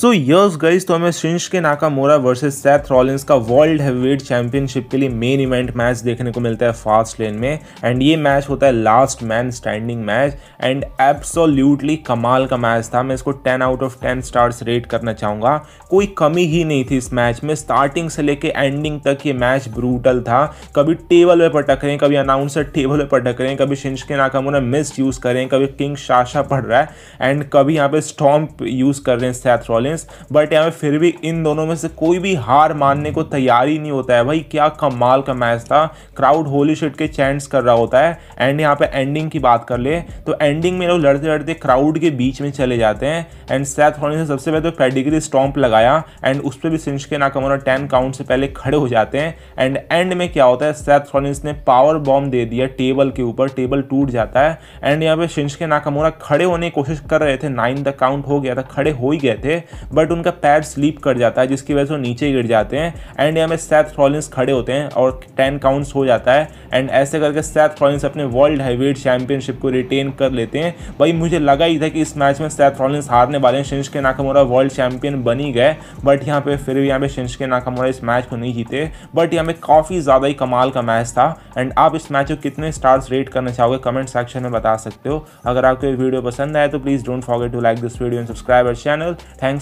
so yes guys तो हमें Shinsuke Nakamura versus Seth Rollins का वर्ल्ड हैवीवेट चैंपियनशिप के लिए मेन इवेंट मैच देखने को मिलता है फास्ट लेन में एंड ये मैच होता है last man standing match and absolutely कमाल का मैच था मैं इसको 10 आउट ऑफ 10 स्टार्स रेट करना चाहूँगा कोई कमी ही नहीं थी इस मैच में स्टार्टिंग से लेके एंडिंग तक ये मैच ब्रूटल था कभी टेबल पर पटक रहे हैं कभी अनाउंसर टेबल पर पटक रहे हैं कभी शिंश के नाका मोरा मिस यूज़ करें कभी किंग शाशा पढ़ रहा है एंड कभी यहाँ पे स्टॉम्प यूज़ कर रहे हैं सैथ रॉलिंस बट यहाँ फिर भी इन दोनों में से कोई भी हार मानने को तैयार ही नहीं होता है भाई क्या कमाल का मैच था क्राउड होली शिट के चैंट्स कर रहा होता है एंड यहाँ पे एंडिंग की बात कर ले तो एंडिंग में लोग लड़ते लड़ते क्राउड के बीच में चले जाते हैं एंड सैथ हॉलिंस ने सबसे पहले तो पेडिग्री स्टॉम्प लगाया एंड उस पर भी सिंच के नाकामोरा टेन काउंट से पहले खड़े हो जाते हैं एंड एंड में क्या होता है सैथ हॉलिंस ने पावर बॉम्ब दे दिया टेबल के ऊपर टेबल टूट जाता है एंड यहाँ पे सिंच के नाकामोरा खड़े होने की कोशिश कर रहे थे नाइन द काउंट हो गया था खड़े हो ही गए थे बट उनका पैर स्लीप कर जाता है जिसकी वजह से वो नीचे गिर जाते हैं एंड यहाँ पे सैथ फॉलिंस खड़े होते हैं और टेन काउंट्स हो जाता है एंड ऐसे करके सैथ फॉलिंस अपने वर्ल्ड हाईवेट चैंपियनशिप को रिटेन कर लेते हैं भाई मुझे लगा ही था कि इस मैच में सैथ फॉलिंस हारने वाले हैं शिंश के नाकामोरा वर्ल्ड चैंपियन बनी गए बट यहाँ पर फिर भी यहाँ पे शिंश के नाकामोरा इस मैच को नहीं जीते बट यहाँ पे काफ़ी ज़्यादा ही कमाल का मैच था एंड आप इस मैच को कितने स्टार्स रेट करना चाहोगे कमेंट सेक्शन में बता सकते हो अगर आपको ये वीडियो पसंद आए तो please don't forget to like this video and subscribe our channel thanks